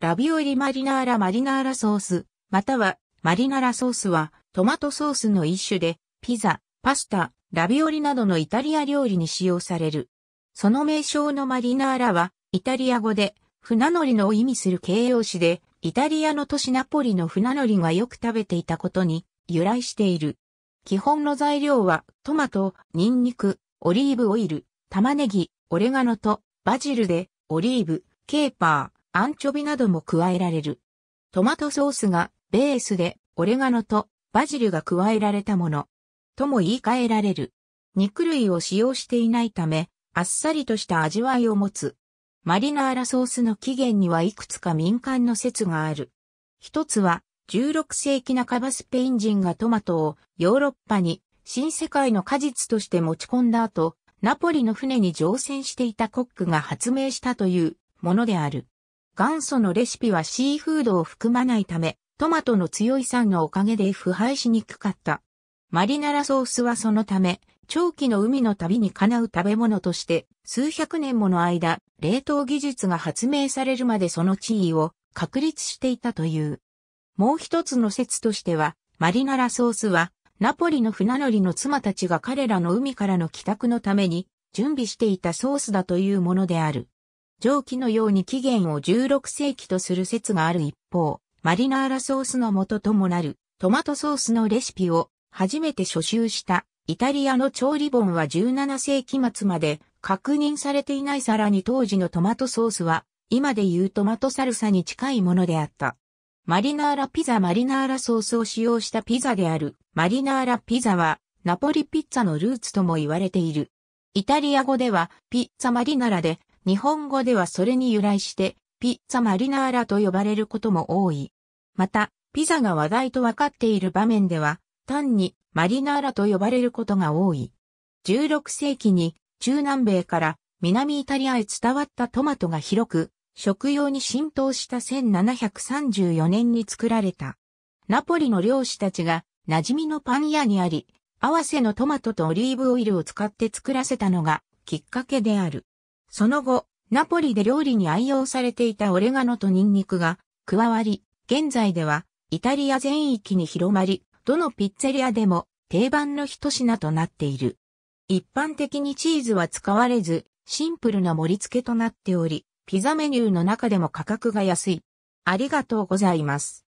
ラビオリマリナーラマリナーラソース、またはマリナーラソースはトマトソースの一種で、ピザ、パスタ、ラビオリなどのイタリア料理に使用される。その名称のマリナーラは、イタリア語で、船乗りのを意味する形容詞で、イタリアの都市ナポリの船乗りがよく食べていたことに由来している。基本の材料は、トマト、ニンニク、オリーブオイル、玉ねぎ、オレガノと、バジルで、オリーブ、ケーパー、アンチョビなども加えられる。トマトソースがベースでオレガノとバジルが加えられたもの。とも言い換えられる。肉類を使用していないため、あっさりとした味わいを持つ。マリナーラソースの起源にはいくつか民間の説がある。一つは、16世紀半ばスペイン人がトマトをヨーロッパに新世界の果実として持ち込んだ後、ナポリの船に乗船していたコックが発明したというものである。元祖のレシピはシーフードを含まないため、トマトの強い酸のおかげで腐敗しにくかった。マリナラソースはそのため、長期の海の旅にかなう食べ物として、数百年もの間、冷凍技術が発明されるまでその地位を確立していたという。もう一つの説としては、マリナラソースは、ナポリの船乗りの妻たちが彼らの海からの帰宅のために準備していたソースだというものである。上記のように起源を16世紀とする説がある一方、マリナーラソースの元ともなるトマトソースのレシピを初めて初集したイタリアの調理本は17世紀末まで確認されていないさらに当時のトマトソースは今で言うトマトサルサに近いものであった。マリナーラピザマリナーラソースを使用したピザであるマリナーラピザはナポリピッツァのルーツとも言われている。イタリア語ではピッツァマリナラで日本語ではそれに由来して、ピッツァマリナーラと呼ばれることも多い。また、ピザが話題と分かっている場面では、単にマリナーラと呼ばれることが多い。16世紀に中南米から南イタリアへ伝わったトマトが広く食用に浸透した1734年に作られた。ナポリの漁師たちが馴染みのパン屋にあり、合わせのトマトとオリーブオイルを使って作らせたのがきっかけである。その後、ナポリで料理に愛用されていたオレガノとニンニクが加わり、現在ではイタリア全域に広まり、どのピッツェリアでも定番の一品となっている。一般的にチーズは使われず、シンプルな盛り付けとなっており、ピザメニューの中でも価格が安い。ありがとうございます。